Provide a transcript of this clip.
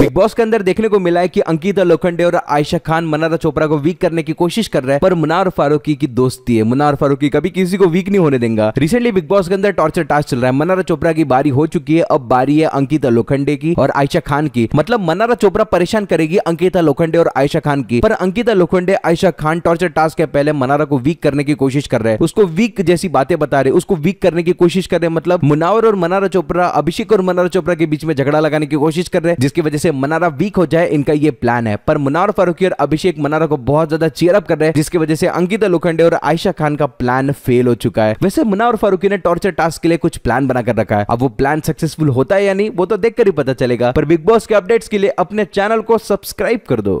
big boss के अंदर देखने को मिला है कि अंकिता लोखंडे और आयशा खान मनारा चोपड़ा को वीक करने की कोशिश कर रहे हैं पर मुनार फारूकी की दोस्ती है मुनार फारूकी कभी किसी को वीक नहीं होने देंगे रिसेंटली बिग बॉस के अंदर टॉर्चर टास्क चल रहा है मनारा चोपड़ा की बारी हो चुकी है अब बारी है अंकिता लोखंडे की और आयशा खान की मतलब मनारा चोपड़ा परेशान करेगी अंकिता लोखंडे और आयशा खान की पर अंकिता लोखंडे आयशा खान टॉर्चर टास्क के पहले मनारा को वीक करने की कोशिश कर रहे हैं उसको वीक जैसी बातें बता रहे उसको वीक करने की कोशिश कर रहे मतलब मुनावर और मनारा चोपड़ा अभिषेक और मनारा चोपड़ा के बीच में झगड़ा लगाने की कोशिश कर रहे हैं जिसकी वजह से से मनारा वीक हो जाए इनका ये प्लान है पर मुनार फारूकी और अभिषेक मनारा को बहुत ज्यादा चेयर अप कर रहे हैं जिसकी वजह से अंकिता लोखंडे और आयशा खान का प्लान फेल हो चुका है वैसे मुनार फारूकी ने टॉर्चर टास्क के लिए कुछ प्लान बनाकर रखा है अब वो प्लान सक्सेसफुल होता है या नहीं वो तो देखकर ही पता चलेगा पर बिग बॉस के अपडेट्स के लिए अपने चैनल को सब्सक्राइब कर दो